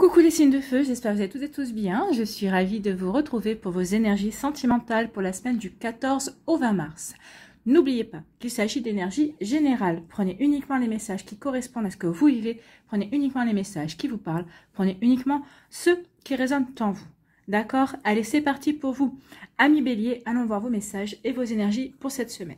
Coucou les signes de feu, j'espère que vous êtes toutes et tous bien. Je suis ravie de vous retrouver pour vos énergies sentimentales pour la semaine du 14 au 20 mars. N'oubliez pas qu'il s'agit d'énergie générale. Prenez uniquement les messages qui correspondent à ce que vous vivez. Prenez uniquement les messages qui vous parlent. Prenez uniquement ceux qui résonnent en vous. D'accord Allez, c'est parti pour vous. Amis bélier, allons voir vos messages et vos énergies pour cette semaine.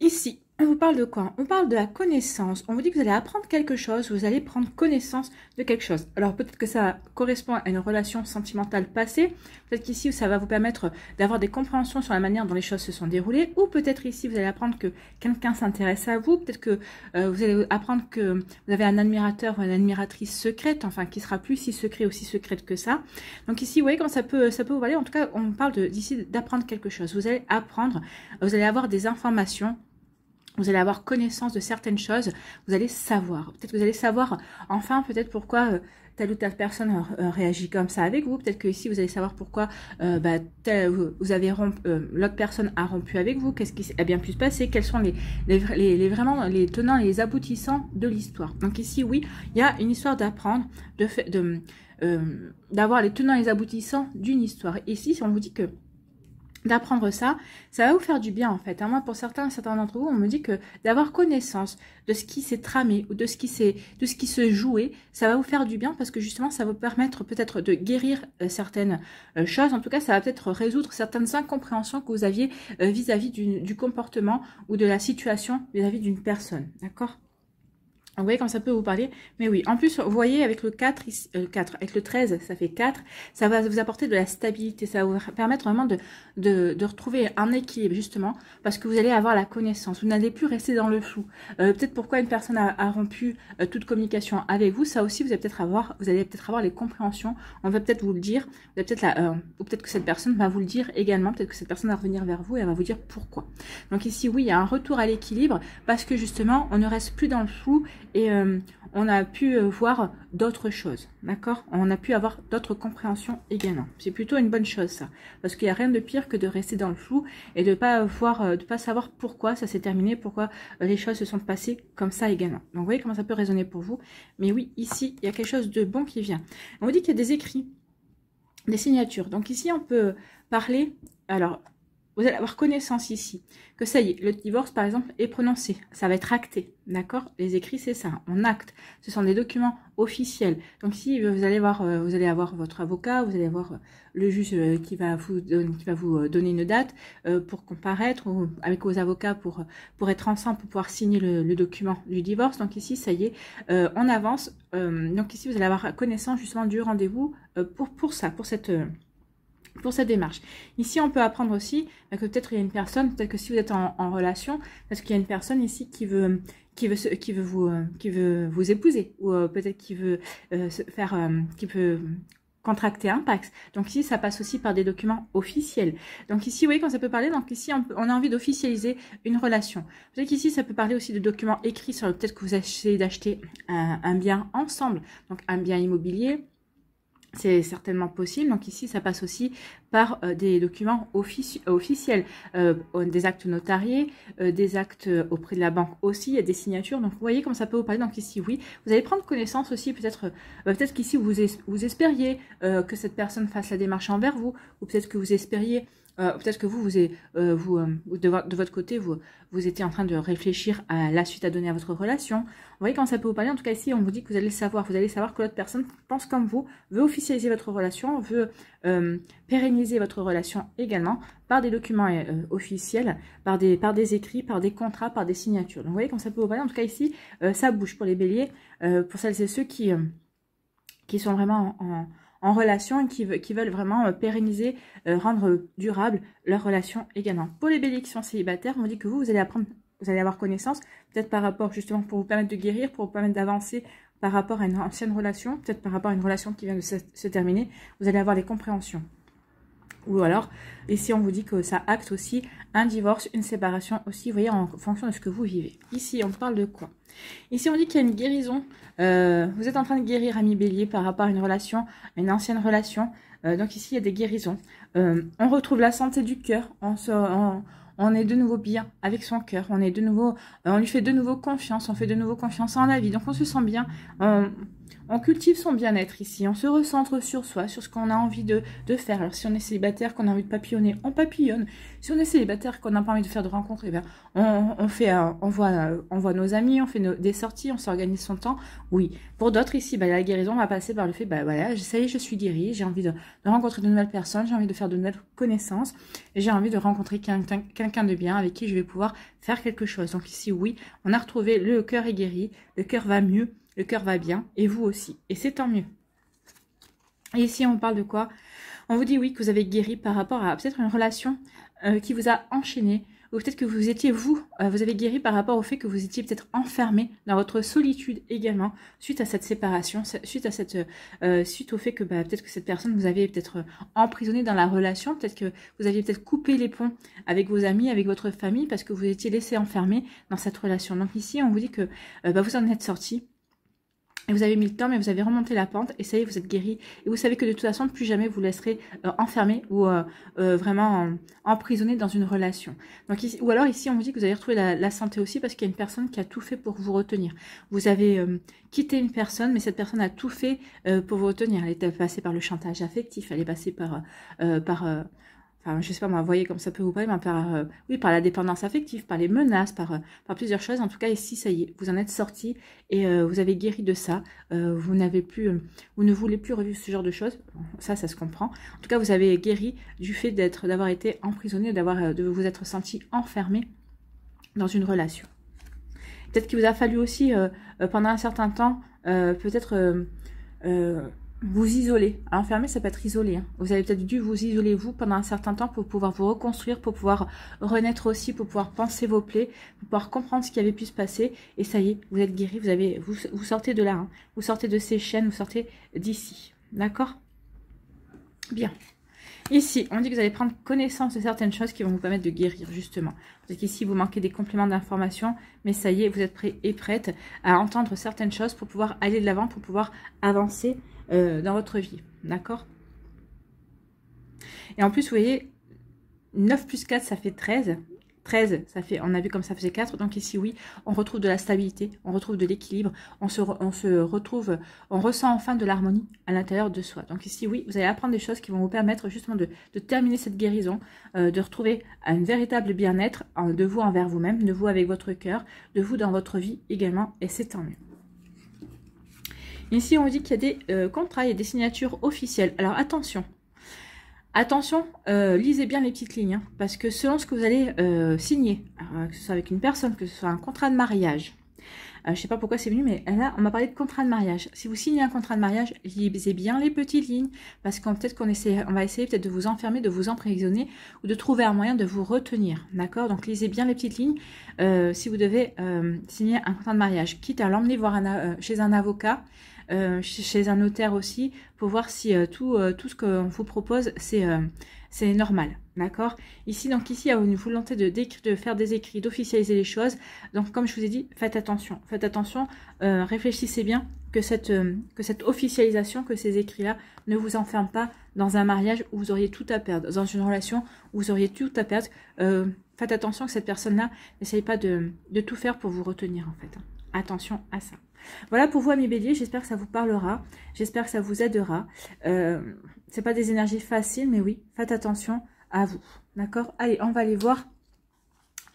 Ici, on vous parle de quoi On parle de la connaissance. On vous dit que vous allez apprendre quelque chose, vous allez prendre connaissance de quelque chose. Alors peut-être que ça correspond à une relation sentimentale passée. Peut-être qu'ici, ça va vous permettre d'avoir des compréhensions sur la manière dont les choses se sont déroulées. Ou peut-être ici, vous allez apprendre que quelqu'un s'intéresse à vous. Peut-être que euh, vous allez apprendre que vous avez un admirateur ou une admiratrice secrète, enfin qui sera plus si secret ou si secrète que ça. Donc ici, vous voyez quand ça peut, ça peut vous parler. En tout cas, on parle d'ici d'apprendre quelque chose. Vous allez apprendre, vous allez avoir des informations vous allez avoir connaissance de certaines choses, vous allez savoir. Peut-être que vous allez savoir enfin peut-être pourquoi euh, telle ou telle personne euh, euh, réagit comme ça avec vous. Peut-être que ici vous allez savoir pourquoi bah, vous avez l'autre personne a rompu avec vous. Qu'est-ce qui a bien pu se passer Quels sont les, les, vraiment les tenants et les aboutissants de l'histoire Donc ici oui, il y a une histoire d'apprendre, de, d'avoir les tenants et les aboutissants d'une histoire. Ici, si on vous dit que d'apprendre ça, ça va vous faire du bien en fait. Hein. Moi, pour certains, certains d'entre vous, on me dit que d'avoir connaissance de ce qui s'est tramé ou de ce qui s'est, de ce qui se jouait, ça va vous faire du bien parce que justement, ça va vous permettre peut-être de guérir euh, certaines euh, choses. En tout cas, ça va peut-être résoudre certaines incompréhensions que vous aviez euh, vis-à-vis du, du comportement ou de la situation vis-à-vis d'une personne. D'accord vous voyez comme ça peut vous parler. Mais oui, en plus, vous voyez avec le 4, 4 euh, avec le 13, ça fait 4. Ça va vous apporter de la stabilité. Ça va vous permettre vraiment de, de, retrouver un équilibre, justement, parce que vous allez avoir la connaissance. Vous n'allez plus rester dans le flou. Euh, peut-être pourquoi une personne a, rompu euh, toute communication avec vous. Ça aussi, vous allez peut-être avoir, vous allez peut-être avoir les compréhensions. On va peut-être vous le dire. Vous allez peut-être la, ou peut-être que cette personne va vous le dire également. Peut-être que cette personne va revenir vers vous et elle va vous dire pourquoi. Donc ici, oui, il y a un retour à l'équilibre parce que justement, on ne reste plus dans le flou et euh, on a pu euh, voir d'autres choses, d'accord On a pu avoir d'autres compréhensions également. C'est plutôt une bonne chose ça, parce qu'il n'y a rien de pire que de rester dans le flou et de pas euh, de pas savoir pourquoi ça s'est terminé, pourquoi les choses se sont passées comme ça également. Donc vous voyez comment ça peut résonner pour vous. Mais oui, ici il y a quelque chose de bon qui vient. On vous dit qu'il y a des écrits, des signatures. Donc ici on peut parler. Alors vous allez avoir connaissance ici que ça y est, le divorce par exemple est prononcé, ça va être acté, d'accord Les écrits c'est ça, on acte, ce sont des documents officiels. Donc si vous allez voir, euh, vous allez avoir votre avocat, vous allez avoir euh, le juge euh, qui va vous donner, une date pour comparaître ou avec vos avocats pour pour être ensemble pour pouvoir signer le, document du divorce. Donc ici ça y est, on avance. donc ici vous allez avoir connaissance justement du rendez-vous pour pour ça, pour cette pour cette démarche. Ici, on peut apprendre aussi bah, que peut-être il y a une personne, peut-être que si vous êtes en, relation, parce qu'il y a une personne ici qui veut qui veut qui veut vous euh, qui veut vous épouser ou euh, peut-être qui veut euh, faire qui peut contracter un pacte. Donc ici, ça passe aussi par des documents officiels. Donc ici, vous voyez quand ça peut parler, donc ici, on, a envie d'officialiser une relation. Vous être qu'ici, ça peut parler aussi de documents écrits sur peut-être que vous essayez d'acheter un, bien ensemble, donc un bien immobilier, c'est certainement possible. Donc ici, ça passe aussi par euh, des documents euh, officiels, euh, des actes notariés, des actes auprès de la banque aussi, il y a des signatures. Donc vous voyez comment ça peut vous parler. Donc ici, oui, vous allez prendre connaissance aussi, peut-être bah, peut-être qu'ici, vous espériez que cette personne fasse la démarche envers vous, ou peut-être que vous espériez euh, peut-être que vous, vous, euh, euh, de, votre côté, vous, vous étiez en train de réfléchir à la suite à donner à votre relation. Vous voyez quand ça peut vous parler. En tout cas, ici, on vous dit que vous allez savoir. Vous allez savoir que l'autre personne pense comme vous, veut officialiser votre relation, veut pérenniser votre relation également par des documents officiels, par des, par des écrits, par des contrats, par des signatures. Donc, vous voyez quand ça peut vous parler. En tout cas, ici, ça bouge pour les béliers, pour celles et ceux qui, qui sont vraiment en en relation et qui, veulent vraiment euh, pérenniser, euh, rendre durable leur relation également. Pour les qui sont célibataires, on dit que vous, vous allez apprendre, vous allez avoir connaissance, peut-être par rapport justement pour vous permettre de guérir, pour vous permettre d'avancer par rapport à une ancienne relation, peut-être par rapport à une relation qui vient de se, se terminer, vous allez avoir des compréhensions. Ou alors, ici, on vous dit que ça acte aussi un divorce, une séparation aussi, vous voyez, en fonction de ce que vous vivez. Ici, on parle de quoi Ici, on dit qu'il y a une guérison. Euh, vous êtes en train de guérir, ami Bélier, par rapport à une relation, une ancienne relation. Euh, donc ici, il y a des guérisons. Euh, on retrouve la santé du cœur. On, on, est de nouveau bien avec son cœur. On est de nouveau, on lui fait de nouveau confiance. On fait de nouveau confiance en la vie. Donc on se sent bien. On, on cultive son bien-être ici, on se recentre sur soi, sur ce qu'on a envie de, faire. Alors si on est célibataire, qu'on a envie de papillonner, on papillonne. Si on est célibataire, qu'on n'a pas envie de faire de rencontres, eh ben, on, fait, euh, on, voit, on voit nos amis, on fait des sorties, on s'organise son temps. Oui, pour d'autres ici, bah, la guérison va passer par le fait, bah voilà, ça y est, je suis guérie, j'ai envie de, rencontrer de nouvelles personnes, j'ai envie de faire de nouvelles connaissances, et j'ai envie de rencontrer quelqu'un de bien avec qui je vais pouvoir faire quelque chose. Donc ici, oui, on a retrouvé le cœur est guéri, le cœur va mieux, le cœur va bien, et vous aussi. Et c'est tant mieux. Et ici, on parle de quoi On vous dit oui que vous avez guéri par rapport à peut-être une relation euh, qui vous a enchaîné, ou peut-être que vous étiez vous, euh, vous avez guéri par rapport au fait que vous étiez peut-être enfermé dans votre solitude également, suite à cette séparation, suite à cette, euh, suite au fait que bah, peut-être que cette personne vous avait peut-être emprisonné dans la relation, peut-être que vous aviez peut-être coupé les ponts avec vos amis, avec votre famille, parce que vous étiez laissé enfermé dans cette relation. Donc ici, on vous dit que bah, vous en êtes sorti, et vous avez mis le temps, mais vous avez remonté la pente, et ça y est, vous êtes guéri. Et vous savez que de toute façon, plus jamais vous laisserez euh, enfermé ou euh, euh, vraiment emprisonné dans une relation. Donc, ou alors ici, on vous dit que vous allez retrouver la, santé aussi, parce qu'il y a une personne qui a tout fait pour vous retenir. Vous avez quitté une personne, mais cette personne a tout fait pour vous retenir. Elle est passée par le chantage affectif, elle est passée par... par enfin je sais pas, vous voyez comme ça peut vous parler, mais par, euh, oui, par la dépendance affective, par les menaces, par, euh, par plusieurs choses. En tout cas, ici, ça y est, vous en êtes sorti et euh, vous avez guéri de ça. vous n'avez plus, vous ne voulez plus revivre ce genre de choses. Ça, ça se comprend. En tout cas, vous avez guéri du fait d'être, d'avoir été emprisonné, d'avoir, de vous être senti enfermé dans une relation. Peut-être qu'il vous a fallu aussi, pendant un certain temps, peut-être vous isoler. enfermer, ça peut être isolé. Hein. Vous avez peut-être dû vous isoler, vous, pendant un certain temps pour pouvoir vous reconstruire, pour pouvoir renaître aussi, pour pouvoir penser vos plaies, pour pouvoir comprendre ce qui avait pu se passer. Et ça y est, vous êtes guéri, vous, avez, vous, sortez de là. Hein. Vous sortez de ces chaînes, vous sortez d'ici. D'accord Bien. Ici, on dit que vous allez prendre connaissance de certaines choses qui vont vous permettre de guérir, justement. vous qu'ici, vous manquez des compléments d'information, mais ça y est, vous êtes prêt et prête à entendre certaines choses pour pouvoir aller de l'avant, pour pouvoir avancer euh, dans votre vie. D'accord Et en plus, vous voyez, 9 plus 4, ça fait 13. 13, ça fait, on a vu comme ça faisait 4. Donc ici, oui, on retrouve de la stabilité, on retrouve de l'équilibre, on se, on se retrouve, on ressent enfin de l'harmonie à l'intérieur de soi. Donc ici, oui, vous allez apprendre des choses qui vont vous permettre justement de, terminer cette guérison, euh, de retrouver un véritable bien-être de vous envers vous-même, de vous avec votre cœur, de vous dans votre vie également, et c'est tant mieux. Ici, on dit qu'il y a des euh, contrats, il y a des signatures officielles. Alors attention, attention, euh, lisez bien les petites lignes, hein, parce que selon ce que vous allez euh, signer, que ce soit avec une personne, que ce soit un contrat de mariage, je ne sais pas pourquoi c'est venu, mais là, on m'a parlé de contrat de mariage. Si vous signez un contrat de mariage, lisez bien les petites lignes, parce qu'on peut-être qu'on on va essayer peut-être de vous enfermer, de vous emprisonner, ou de trouver un moyen de vous retenir. D'accord Donc lisez bien les petites lignes si vous devez signer un contrat de mariage, quitte à l'emmener voir chez un avocat euh, chez un notaire aussi, pour voir si euh, tout, euh, tout ce qu'on vous propose, c'est normal. D'accord Ici, donc ici, il y a une volonté de, de faire des écrits, d'officialiser les choses. Donc, comme je vous ai dit, faites attention. Faites attention, réfléchissez bien que cette, que cette officialisation, que ces écrits-là ne vous enferment pas dans un mariage où vous auriez tout à perdre, dans une relation où vous auriez tout à perdre. faites attention que cette personne-là n'essaye pas de, de tout faire pour vous retenir, en fait. Hein. Attention à ça. Voilà pour vous, amis béliers. J'espère que ça vous parlera. J'espère que ça vous aidera. Euh, ce n'est pas des énergies faciles, mais oui, faites attention à vous. D'accord Allez, on va aller voir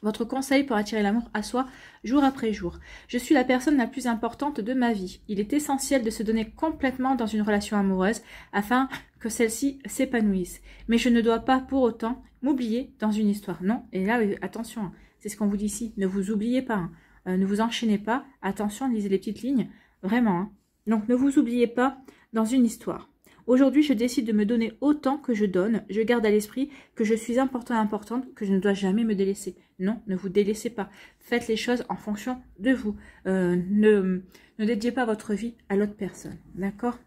votre conseil pour attirer l'amour à soi jour après jour. Je suis la personne la plus importante de ma vie. Il est essentiel de se donner complètement dans une relation amoureuse afin que celle-ci s'épanouisse. Mais je ne dois pas pour autant m'oublier dans une histoire. Non, et là, attention, hein, c'est ce qu'on vous dit ici. Ne vous oubliez pas. Hein. Euh, ne vous enchaînez pas. Attention, lisez les petites lignes. Vraiment. Hein. Donc ne vous oubliez pas dans une histoire. Aujourd'hui, je décide de me donner autant que je donne. Je garde à l'esprit que je suis importante et importante, que je ne dois jamais me délaisser. Non, ne vous délaissez pas. Faites les choses en fonction de vous. Euh, ne, ne dédiez pas votre vie à l'autre personne. D'accord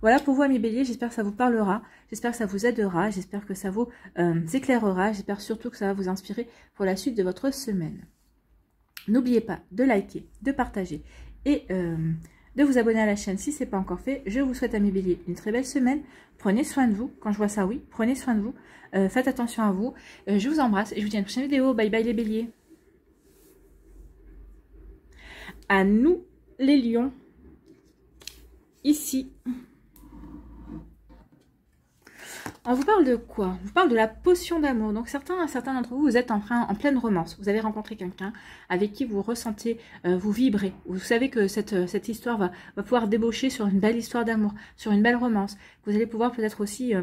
Voilà pour vous, amis béliers. J'espère que ça vous parlera. J'espère que ça vous aidera. J'espère que ça vous euh, éclairera. J'espère surtout que ça va vous inspirer pour la suite de votre semaine. N'oubliez pas de liker, de partager et euh, de vous abonner à la chaîne si ce n'est pas encore fait. Je vous souhaite à mes béliers une très belle semaine. Prenez soin de vous. Quand je vois ça, oui, prenez soin de vous. Euh, faites attention à vous. Euh, je vous embrasse et je vous dis à une prochaine vidéo. Bye bye les béliers. À nous les lions. Ici. On vous parle de quoi On vous parle de la potion d'amour. Donc certains, certains d'entre vous, vous êtes en, en, pleine romance. Vous avez rencontré quelqu'un avec qui vous ressentez, euh, vous vibrez. Vous savez que cette, euh, cette histoire va, va pouvoir débaucher sur une belle histoire d'amour, sur une belle romance. Vous allez pouvoir peut-être aussi euh,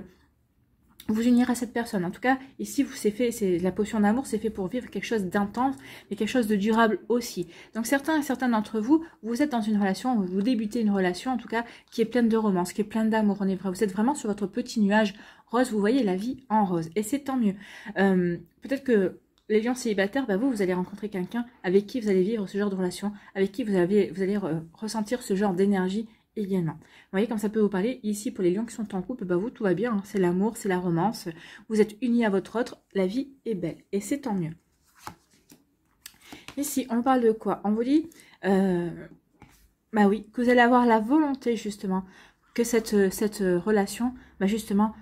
vous unirez à cette personne. En tout cas, ici, vous c'est fait, c'est la potion d'amour, c'est fait pour vivre quelque chose d'intense, mais quelque chose de durable aussi. Donc certains et certains d'entre vous, vous êtes dans une relation, vous débutez une relation, en tout cas, qui est pleine de romance, qui est pleine d'amour. On est vrai, vous êtes vraiment sur votre petit nuage rose. Vous voyez la vie en rose, et c'est tant mieux. Euh, peut-être que les lions célibataires, bah, vous, vous allez rencontrer quelqu'un avec qui vous allez vivre ce genre de relation, avec qui vous, avez, vous allez ressentir ce genre d'énergie également. Vous voyez comme ça peut vous parler ici pour les lions qui sont en couple, bah vous tout va bien, hein. c'est l'amour, c'est la romance, vous êtes unis à votre autre, la vie est belle et c'est tant mieux. Ici on parle de quoi On vous dit, euh, bah oui, que vous allez avoir la volonté justement que cette, euh, cette euh, relation bah justement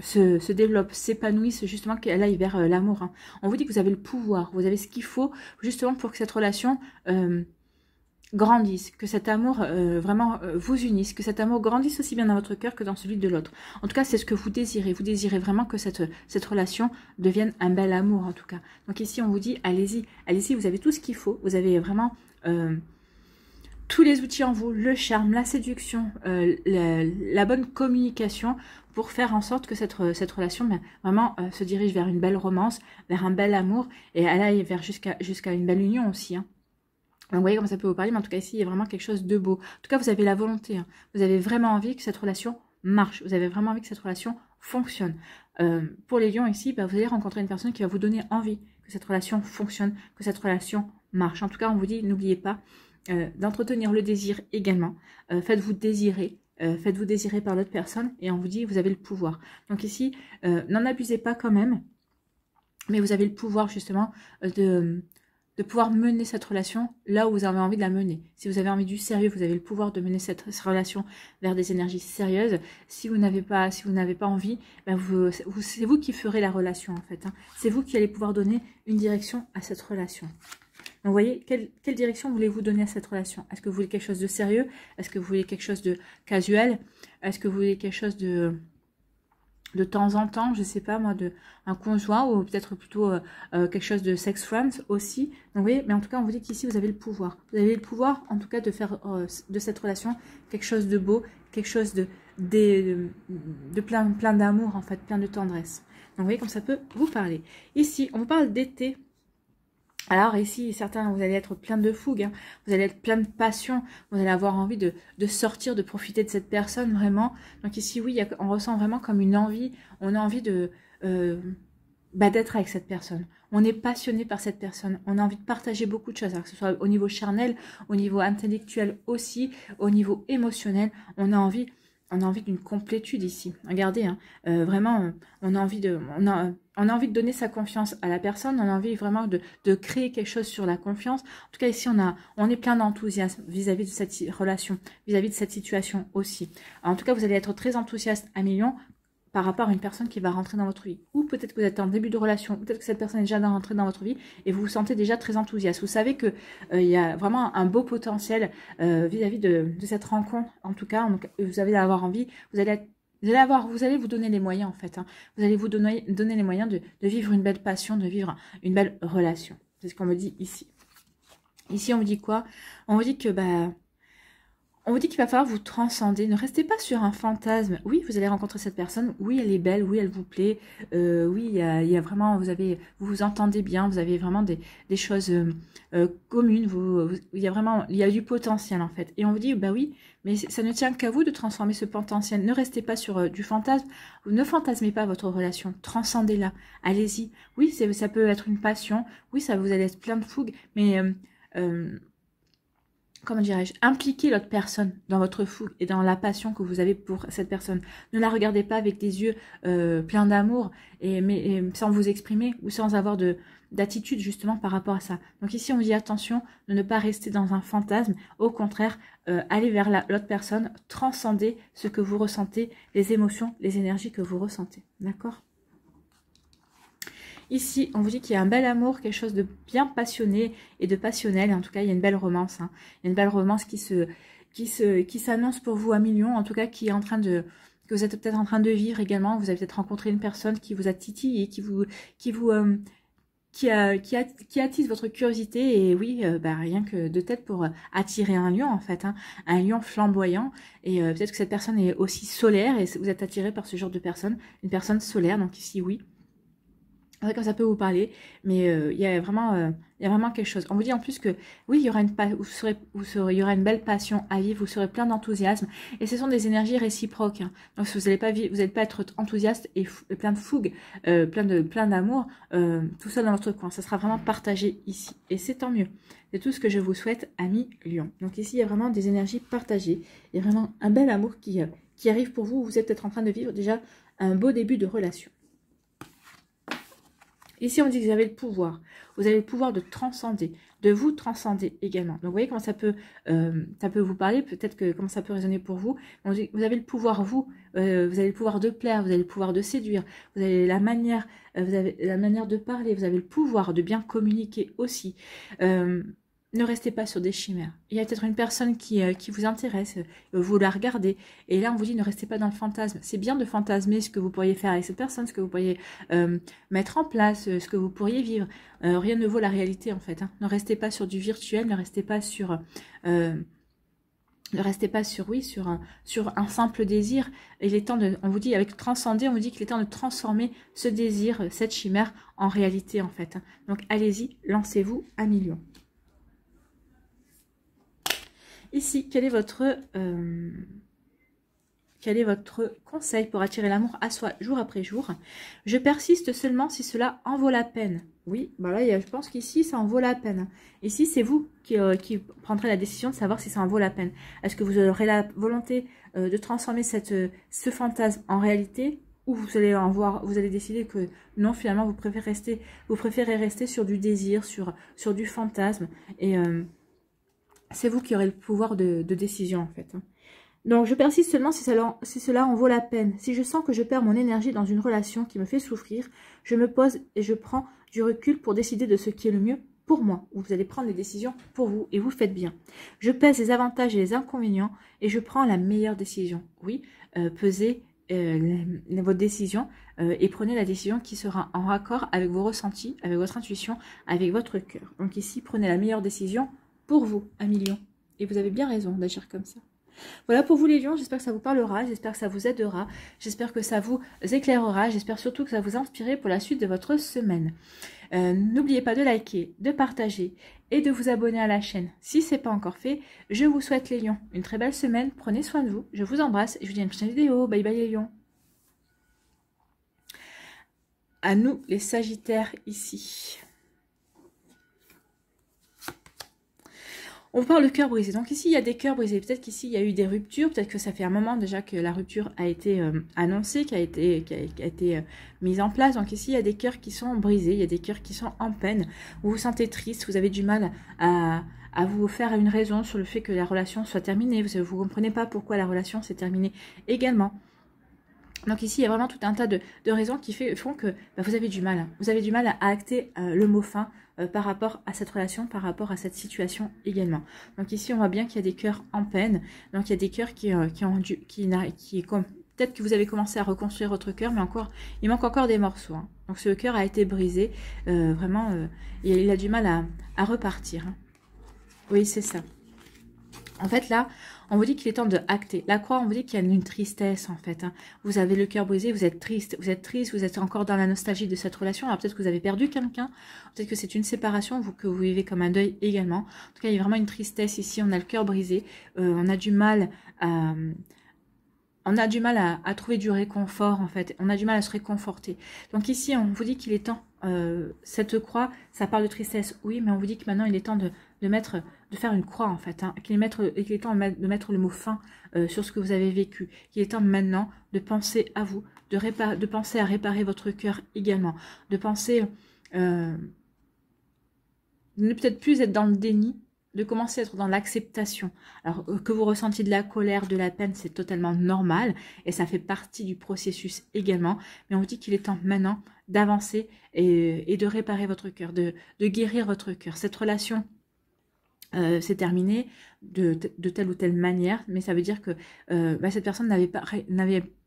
se, se, développe, s'épanouisse, justement qu'elle aille vers l'amour. Hein. On vous dit que vous avez le pouvoir, vous avez ce qu'il faut justement pour que cette relation grandisse, que cet amour euh, vraiment euh, vous unisse, que cet amour grandisse aussi bien dans votre cœur que dans celui de l'autre. En tout cas, c'est ce que vous désirez. Vous désirez vraiment que cette, cette relation devienne un bel amour, en tout cas. Donc ici, on vous dit, allez-y, allez-y, vous avez tout ce qu'il faut, vous avez vraiment euh, tous les outils en vous, le charme, la séduction, la, bonne communication pour faire en sorte que cette, cette relation ben, vraiment se dirige vers une belle romance, vers un bel amour et elle aille vers jusqu'à jusqu'à une belle union aussi. Hein vous voyez comment ça peut vous parler, mais en tout cas ici, il y a vraiment quelque chose de beau. En tout cas, vous avez la volonté. Hein. Vous avez vraiment envie que cette relation marche. Vous avez vraiment envie que cette relation fonctionne. Euh, pour les lions ici, bah, vous allez rencontrer une personne qui va vous donner envie que cette relation fonctionne, que cette relation marche. En tout cas, on vous dit, n'oubliez pas euh, d'entretenir le désir également. Euh, faites-vous désirer. Faites-vous désirer par l'autre personne et on vous dit, vous avez le pouvoir. Donc ici, n'en abusez pas quand même, mais vous avez le pouvoir justement de de pouvoir mener cette relation là où vous avez envie de la mener. Si vous avez envie du sérieux, vous avez le pouvoir de mener cette relation vers des énergies sérieuses. Si vous n'avez pas, si vous n'avez pas envie, ben c'est vous qui ferez la relation en fait. Hein. C'est vous qui allez pouvoir donner une direction à cette relation. Donc, vous voyez, quelle direction voulez-vous donner à cette relation Est-ce que vous voulez quelque chose de sérieux Est-ce que vous voulez quelque chose de casuel Est-ce que vous voulez quelque chose de de temps en temps, je sais pas moi, de un conjoint ou peut-être plutôt euh, euh, quelque chose de sex friend aussi. Donc vous mais en tout cas, on vous dit qu'ici vous avez le pouvoir. Vous avez le pouvoir, en tout cas, de faire euh, de cette relation quelque chose de beau, quelque chose de de, plein plein d'amour en fait, plein de tendresse. Donc vous voyez comme ça peut vous parler. Ici, on parle d'été. Alors ici, certains, vous allez être plein de fougue, hein. vous allez être plein de passion, vous allez avoir envie de, sortir, de profiter de cette personne vraiment. Donc ici, oui, on ressent vraiment comme une envie, on a envie de euh, bah, d'être avec cette personne. On est passionné par cette personne, on a envie de partager beaucoup de choses, hein, que ce soit au niveau charnel, au niveau intellectuel aussi, au niveau émotionnel, on a envie on a envie d'une complétude ici. Regardez, hein, euh, vraiment, on, a envie de, on a, envie de donner sa confiance à la personne. On a envie vraiment de, créer quelque chose sur la confiance. En tout cas, ici, on a, on est plein d'enthousiasme vis-à-vis de cette relation, vis-à-vis de cette situation aussi. en tout cas, vous allez être très enthousiaste à million par rapport à une personne qui va rentrer dans votre vie. Ou peut-être que vous êtes en début de relation, peut-être que cette personne est déjà rentrée dans votre vie et vous vous sentez déjà très enthousiaste. Vous savez qu'il euh, y a vraiment un beau potentiel euh, vis-à-vis de, cette rencontre, en tout cas. Donc, vous allez avoir envie, vous allez, vous allez avoir, vous allez vous donner les moyens en fait. Hein. Vous allez vous donner, donner les moyens de, de vivre une belle passion, de vivre une belle relation. C'est ce qu'on me dit ici. Ici, on me dit quoi On me dit que bah, on vous dit qu'il va falloir vous transcender. Ne restez pas sur un fantasme. Oui, vous allez rencontrer cette personne. Oui, elle est belle. Oui, elle vous plaît. Euh, oui, il y, a, vraiment, vous avez, vous vous entendez bien. Vous avez vraiment des, choses euh, euh, communes. il y a vraiment, il y a du potentiel en fait. Et on vous dit, bah oui, mais ça ne tient qu'à vous de transformer ce potentiel. Ne restez pas sur du fantasme. Ne fantasmez pas votre relation. Transcendez-la. Allez-y. Oui, ça peut être une passion. Oui, ça vous allez être plein de fougue. Mais comment dirais-je, impliquer l'autre personne dans votre fougue et dans la passion que vous avez pour cette personne. Ne la regardez pas avec des yeux euh, pleins d'amour et sans vous exprimer ou sans avoir de d'attitude justement par rapport à ça. Donc ici on dit attention de ne pas rester dans un fantasme, au contraire euh, allez aller vers l'autre personne, transcendez ce que vous ressentez, les émotions, les énergies que vous ressentez. D'accord Ici, on vous dit qu'il y a un bel amour, quelque chose de bien passionné et de passionnel. En tout cas, il y a une belle romance. Hein. Il y a une belle romance qui se qui se qui s'annonce pour vous à million En tout cas, qui est en train de que vous êtes peut-être en train de vivre également. Vous avez peut-être rencontré une personne qui vous a et qui vous qui vous euh, qui, qui, attise votre curiosité et oui, euh, bah, rien que de tête pour euh, attirer un lion en fait, hein. un lion flamboyant et peut-être que cette personne est aussi solaire et vous êtes attiré par ce genre de personne, une personne solaire donc ici oui vrai que ça peut vous parler, mais euh, il y a vraiment, euh, il y a vraiment quelque chose. On vous dit en plus que oui, il y aura une, vous serez, vous y aura une belle passion à vivre, vous serez plein d'enthousiasme, et ce sont des énergies réciproques. Hein. Donc vous n'allez pas, vous n'allez pas être enthousiaste et, plein de fougue, euh, plein de, plein d'amour, tout seul dans votre coin. Ça sera vraiment partagé ici, et c'est tant mieux. C'est tout ce que je vous souhaite, ami Lyon. Donc ici, il y a vraiment des énergies partagées. Il y a vraiment un bel amour qui, qui arrive pour vous. Vous êtes peut-être en train de vivre déjà un beau début de relation. Ici, on dit que vous avez le pouvoir. Vous avez le pouvoir de transcender, de vous transcender également. Donc, vous voyez comment ça peut, euh, ça peut vous parler, peut-être que comment ça peut résonner pour vous. On dit, vous avez le pouvoir, vous, euh, vous avez le pouvoir de plaire, vous avez le pouvoir de séduire, vous avez la manière, euh, vous avez la manière de parler, vous avez le pouvoir de bien communiquer aussi ne restez pas sur des chimères. Il y a peut-être une personne qui, euh, vous intéresse, euh, vous la regardez, et là on vous dit ne restez pas dans le fantasme. C'est bien de fantasmer ce que vous pourriez faire avec cette personne, ce que vous pourriez euh, mettre en place, ce que vous pourriez vivre. rien ne vaut la réalité en fait. Hein. Ne restez pas sur du virtuel, ne restez pas sur... ne restez pas sur oui sur un simple désir. Il est temps on vous dit avec transcender, on vous dit qu'il est temps de transformer ce désir, cette chimère en réalité en fait. Hein. Donc allez-y, lancez-vous à millions. Ici, quel est votre, euh, quel est votre conseil pour attirer l'amour à soi jour après jour Je persiste seulement si cela en vaut la peine. Oui, bah là, je pense qu'ici, ça en vaut la peine. Ici, c'est vous euh, qui, prendrez la décision de savoir si ça en vaut la peine. Est-ce que vous aurez la volonté euh, de transformer cette, ce fantasme en réalité ou vous allez en voir, vous allez décider que non, finalement, vous préférez rester, vous préférez rester sur du désir, sur, sur du fantasme et c'est vous qui aurez le pouvoir de, décision en fait. Hein. Donc je persiste seulement si, cela en vaut la peine. Si je sens que je perds mon énergie dans une relation qui me fait souffrir, je me pose et je prends du recul pour décider de ce qui est le mieux pour moi. Vous allez prendre les décisions pour vous et vous faites bien. Je pèse les avantages et les inconvénients et je prends la meilleure décision. Oui, euh, pesez euh, votre décision euh, et prenez la décision qui sera en raccord avec vos ressentis, avec votre intuition, avec votre cœur. Donc ici, prenez la meilleure décision pour vous, amis lions. Et vous avez bien raison d'agir comme ça. Voilà pour vous les lions, j'espère que ça vous parlera, j'espère que ça vous aidera, j'espère que ça vous éclairera, j'espère surtout que ça vous inspirera pour la suite de votre semaine. Euh, n'oubliez pas de liker, de partager et de vous abonner à la chaîne. Si ce n'est pas encore fait, je vous souhaite les lions une très belle semaine, prenez soin de vous, je vous embrasse et je vous dis à une prochaine vidéo. Bye bye les lions À nous les sagittaires ici. On parle de cœur brisé. Donc ici, il y a des cœurs brisés. Peut-être qu'ici, il y a eu des ruptures. Peut-être que ça fait un moment déjà que la rupture a été euh, annoncée, qui a été, été euh, mise en place. Donc ici, il y a des cœurs qui sont brisés, il y a des cœurs qui sont en peine. Vous vous sentez triste, vous avez du mal à, vous faire une raison sur le fait que la relation soit terminée. Vous ne comprenez pas pourquoi la relation s'est terminée également. Donc ici, il y a vraiment tout un tas de, raisons qui font que bah, vous avez du mal. Vous avez du mal à acter euh, le mot fin euh, par rapport à cette relation, par rapport à cette situation également. Donc ici, on voit bien qu'il y a des cœurs en peine. Donc il y a des cœurs qui, euh, qui ont dû... qui, qui comme peut-être que vous avez commencé à reconstruire votre cœur, mais encore, il manque encore des morceaux. Hein. Donc ce cœur a été brisé, euh, vraiment, il a du mal à, repartir. Hein. Oui, c'est ça. En fait, là, on vous dit qu'il est temps de acter. La croix, on vous dit qu'il y a une tristesse, en fait. Hein. Vous avez le cœur brisé, vous êtes triste, vous êtes triste, vous êtes encore dans la nostalgie de cette relation. Alors peut-être que vous avez perdu quelqu'un, peut-être que c'est une séparation vous, que vous vivez comme un deuil également. En tout cas, il y a vraiment une tristesse ici, on a le cœur brisé, euh, on a du mal à... On a du mal à, trouver du réconfort en fait, on a du mal à se réconforter. Donc ici, on vous dit qu'il est temps, euh, cette croix, ça parle de tristesse, oui, mais on vous dit que maintenant il est temps de mettre de faire une croix en fait, hein, qu'il est, temps de mettre le mot fin euh, sur ce que vous avez vécu, qu'il est temps maintenant de penser à vous, de, penser à réparer votre cœur également, de penser de euh, ne peut-être plus être dans le déni, de commencer à être dans l'acceptation. Alors euh, que vous ressentiez de la colère, de la peine, c'est totalement normal et ça fait partie du processus également. Mais on vous dit qu'il est temps maintenant d'avancer et, de réparer votre cœur, de, de guérir votre cœur. Cette relation euh, c'est terminé de, telle ou telle manière, mais ça veut dire que euh, bah, cette personne n'avait pas,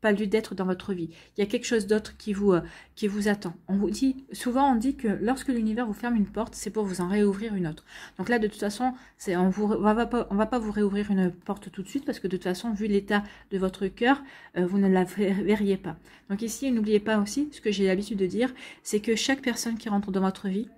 pas lieu d'être dans votre vie. Il y a quelque chose d'autre qui vous, euh, qui vous attend. On vous dit, souvent on dit que lorsque l'univers vous ferme une porte, c'est pour vous en réouvrir une autre. Donc là, de toute façon, on ne va, pas, va pas vous réouvrir une porte tout de suite parce que de toute façon, vu l'état de votre cœur, vous ne la verriez pas. Donc ici, n'oubliez pas aussi, ce que j'ai l'habitude de dire, c'est que chaque personne qui rentre dans votre vie,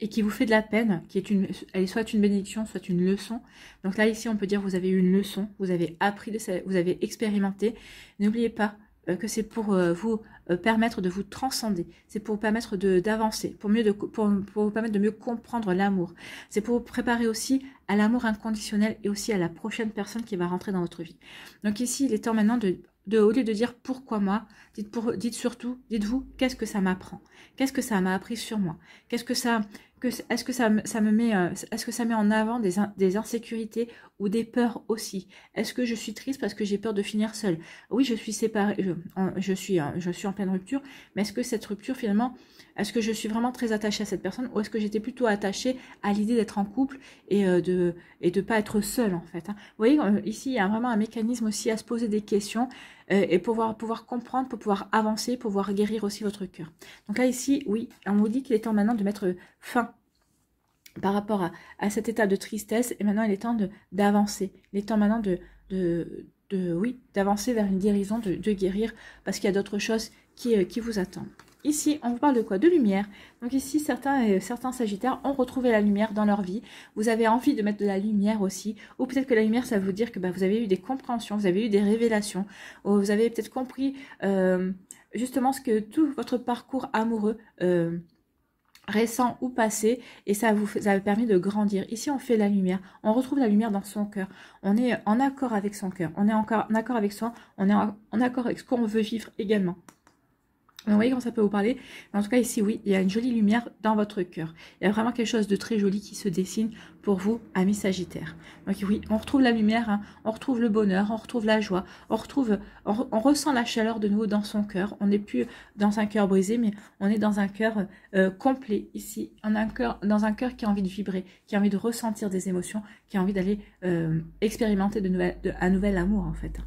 et qui vous fait de la peine, qui est une, elle soit une bénédiction, soit une leçon. Donc là, ici, on peut dire vous avez eu une leçon, vous avez appris, de vous avez expérimenté. N'oubliez pas euh, que c'est pour euh, vous euh, permettre de vous transcender, c'est pour vous permettre d'avancer, pour, mieux pour vous permettre de mieux comprendre l'amour. C'est pour vous préparer aussi à l'amour inconditionnel et aussi à la prochaine personne qui va rentrer dans votre vie. Donc ici, il est temps maintenant de de, au lieu de dire pourquoi moi, dites, dites surtout, dites-vous qu'est-ce que ça m'apprend, qu'est-ce que ça m'a appris sur moi, qu'est-ce que ça, est-ce que ça, ça me met, euh, est-ce que ça met en avant des, des insécurités ou des peurs aussi, est-ce que je suis triste parce que j'ai peur de finir seule, oui je suis séparée, je, suis, euh, je suis en pleine rupture, mais est-ce que cette rupture finalement est-ce que je suis vraiment très attachée à cette personne ou est-ce que j'étais plutôt attachée à l'idée d'être en couple et euh, de ne pas être seule en fait hein. Vous voyez, euh, ici, il y a vraiment un mécanisme aussi à se poser des questions euh, et pouvoir, pouvoir comprendre, pour pouvoir avancer, pour pouvoir guérir aussi votre cœur. Donc là, ici, oui, on vous dit qu'il est temps maintenant de mettre fin par rapport à, cet état de tristesse et maintenant il est temps d'avancer. Il est temps maintenant de, oui, d'avancer vers une guérison, de, guérir parce qu'il y a d'autres choses qui vous attendent. Ici, on vous parle de quoi De lumière. Donc ici, certains, euh, certains sagittaires ont retrouvé la lumière dans leur vie. Vous avez envie de mettre de la lumière aussi. Ou peut-être que la lumière, ça veut dire que bah, vous avez eu des compréhensions, vous avez eu des révélations. vous avez peut-être compris euh, justement ce que tout votre parcours amoureux... Euh, récent ou passé, et ça vous, a permis de grandir. Ici, on fait la lumière, on retrouve la lumière dans son cœur, on est en accord avec son cœur, on est encore en accord avec soi, on est en accord avec ce qu'on veut vivre également. Vous voyez comment ça peut vous parler. en tout cas, ici, oui, il y a une jolie lumière dans votre cœur. Il y a vraiment quelque chose de très joli qui se dessine pour vous, amis Sagittaire. Donc oui, on retrouve la lumière, hein. on retrouve le bonheur, on retrouve la joie, on retrouve, on, ressent la chaleur de nouveau dans son cœur. On n'est plus dans un cœur brisé, mais on est dans un cœur euh, complet ici. On a un cœur, dans un cœur qui a envie de vibrer, qui a envie de ressentir des émotions, qui a envie d'aller euh, expérimenter de un nouvel amour en fait.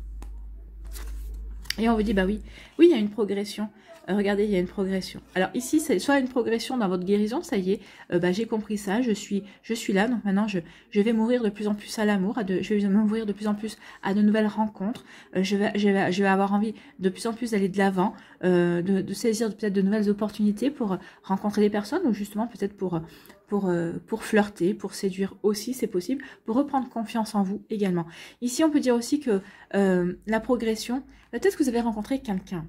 Et on vous dit, bah oui, oui, il y a une progression. Euh, regardez, il y a une progression. Alors ici, c'est soit une progression dans votre guérison, ça y est, euh, bah, j'ai compris ça, je suis, je suis là, donc maintenant je, vais mourir de plus en plus à l'amour, je vais m'ouvrir de plus en plus à de nouvelles rencontres, euh, je, vais, avoir envie de plus en plus d'aller de l'avant, de, de, saisir peut-être de nouvelles opportunités pour rencontrer des personnes, ou justement peut-être pour... Pour, pour flirter, pour séduire aussi, c'est possible, pour reprendre confiance en vous également. Ici, on peut dire aussi que la progression, peut-être que vous avez rencontré quelqu'un,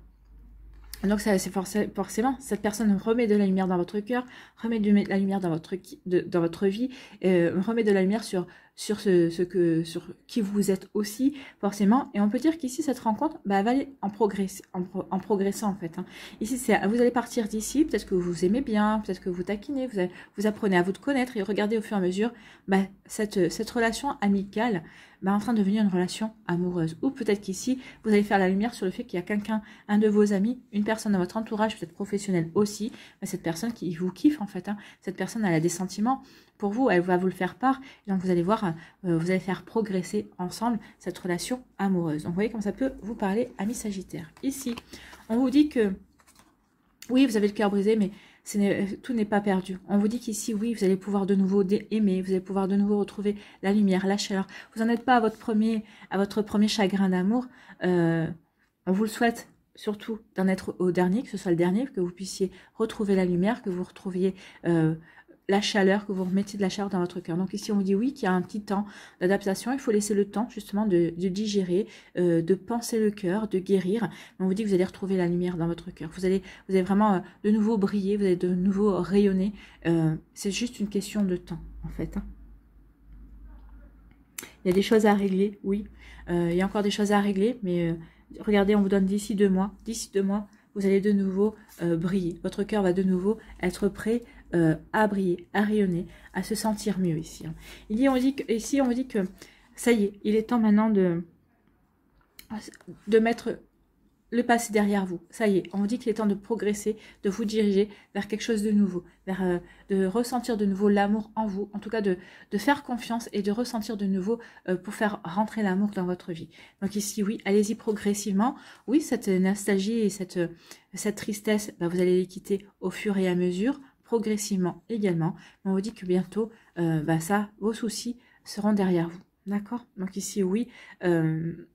donc ça, c'est forcément, cette personne remet de la lumière dans votre cœur, remet de la lumière dans votre, dans votre vie, euh, remet de la lumière sur sur ce, ce, que, sur qui vous êtes aussi, forcément. Et on peut dire qu'ici, cette rencontre, bah, va aller en, en, progressant, en fait. Hein. Ici, vous allez partir d'ici, peut-être que vous vous aimez bien, peut-être que vous taquinez, vous, vous apprenez à vous connaître et regardez au fur et à mesure bah, cette, cette relation amicale bah, en train de devenir une relation amoureuse. Ou peut-être qu'ici, vous allez faire la lumière sur le fait qu'il y a quelqu'un, un de vos amis, une personne dans votre entourage, peut-être professionnelle aussi, cette personne qui vous kiffe, en fait. Hein. Cette personne, elle a des sentiments pour vous, elle va vous le faire part. Et donc vous allez voir, euh, vous allez faire progresser ensemble cette relation amoureuse. Donc vous voyez comment ça peut vous parler, ami Sagittaire. Ici, on vous dit que, oui, vous avez le cœur brisé, mais euh, tout n'est pas perdu. On vous dit qu'ici, oui, vous allez pouvoir de nouveau aimer, vous allez pouvoir de nouveau retrouver la lumière, la chaleur. Vous n'en êtes pas à votre premier, à votre premier chagrin d'amour. Euh, on vous le souhaite surtout d'en être au dernier, que ce soit le dernier, que vous puissiez retrouver la lumière, que vous retrouviez la chaleur, que vous remettez de la chaleur dans votre cœur. Donc ici, on vous dit oui qu'il y a un petit temps d'adaptation. Il faut laisser le temps justement de, digérer, euh, de penser le cœur, de guérir. On vous dit que vous allez retrouver la lumière dans votre cœur. Vous allez, vous allez vraiment euh, de nouveau briller, vous allez de nouveau rayonner. Euh, c'est juste une question de temps en fait. Hein. Il y a des choses à régler, oui. il y a encore des choses à régler, mais regardez, on vous donne d'ici deux mois. D'ici deux mois, vous allez de nouveau briller. Votre cœur va de nouveau être prêt euh, à briller, à rayonner, à se sentir mieux ici. Hein. Il on dit ici, on dit que ça y est, il est temps maintenant de, de mettre le passé derrière vous. Ça y est, on dit qu'il est temps de progresser, de vous diriger vers quelque chose de nouveau, vers euh, de ressentir de nouveau l'amour en vous, en tout cas de, faire confiance et de ressentir de nouveau euh, pour faire rentrer l'amour dans votre vie. Donc ici, oui, allez-y progressivement. Oui, cette nostalgie et cette, cette tristesse, bah, vous allez les quitter au fur et à mesure progressivement également. on vous dit que bientôt, euh, bah, ça, vos soucis seront derrière vous. D'accord Donc ici, oui, euh,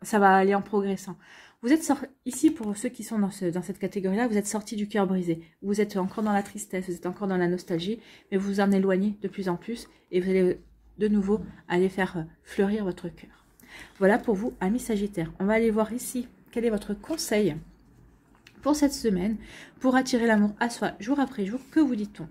ça va aller en progressant. Vous êtes ici, pour ceux qui sont dans, ce, dans cette catégorie-là, vous êtes sorti du cœur brisé. Vous êtes encore dans la tristesse, vous êtes encore dans la nostalgie, mais vous vous en éloignez de plus en plus et vous allez de nouveau aller faire euh, fleurir votre cœur. Voilà pour vous, amis Sagittaire. On va aller voir ici quel est votre conseil pour cette semaine pour attirer l'amour à soi jour après jour Que vous dit-on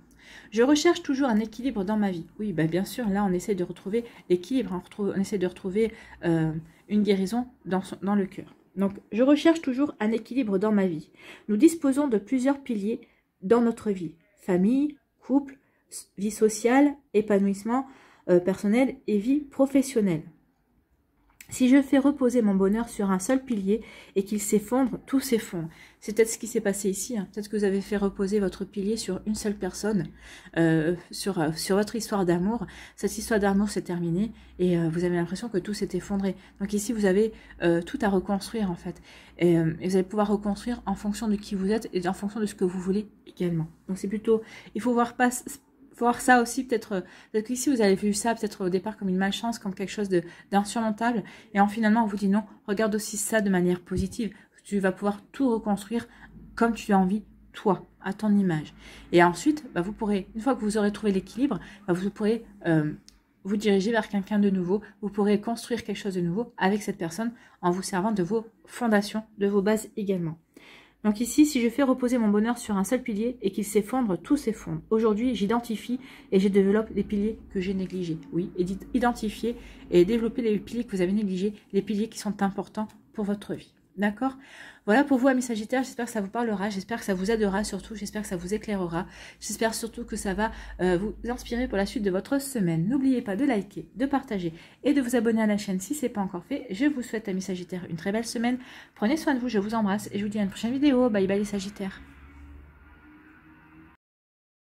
je recherche toujours un équilibre dans ma vie. Oui, bah, bien sûr, là on essaie de retrouver l'équilibre, on, essaie de retrouver euh, une guérison dans, le cœur. Donc, je recherche toujours un équilibre dans ma vie. Nous disposons de plusieurs piliers dans notre vie. Famille, couple, vie sociale, épanouissement euh, personnel et vie professionnelle. Si je fais reposer mon bonheur sur un seul pilier et qu'il s'effondre, tout s'effondre. C'est peut-être ce qui s'est passé ici. Hein. Peut-être que vous avez fait reposer votre pilier sur une seule personne, euh, sur, euh, sur votre histoire d'amour. Cette histoire d'amour s'est terminée et euh, vous avez l'impression que tout s'est effondré. Donc ici, vous avez tout à reconstruire en fait. Et, et, vous allez pouvoir reconstruire en fonction de qui vous êtes et en fonction de ce que vous voulez également. Donc c'est plutôt, il faut voir pas, voir ça aussi, peut-être euh, peut que ici vous avez vu ça peut-être au départ comme une malchance, comme quelque chose d'insurmontable, et en finalement on vous dit non, regarde aussi ça de manière positive, tu vas pouvoir tout reconstruire comme tu as envie, toi, à ton image. Et ensuite, bah, vous pourrez, une fois que vous aurez trouvé l'équilibre, bah, vous pourrez euh, vous diriger vers quelqu'un de nouveau, vous pourrez construire quelque chose de nouveau avec cette personne en vous servant de vos fondations, de vos bases également. Donc ici, si je fais reposer mon bonheur sur un seul pilier et qu'il s'effondre, tout s'effondre. Aujourd'hui, j'identifie et je développe les piliers que j'ai négligés. Oui, et identifier et développer les piliers que vous avez négligés, les piliers qui sont importants pour votre vie. D'accord voilà pour vous, amis Sagittaires. J'espère que ça vous parlera. J'espère que ça vous aidera surtout. J'espère que ça vous éclairera. J'espère surtout que ça va euh, vous inspirer pour la suite de votre semaine. N'oubliez pas de liker, de partager et de vous abonner à la chaîne si ce n'est pas encore fait. Je vous souhaite, amis Sagittaires, une très belle semaine. Prenez soin de vous. Je vous embrasse et je vous dis à une prochaine vidéo. Bye bye les Sagittaires.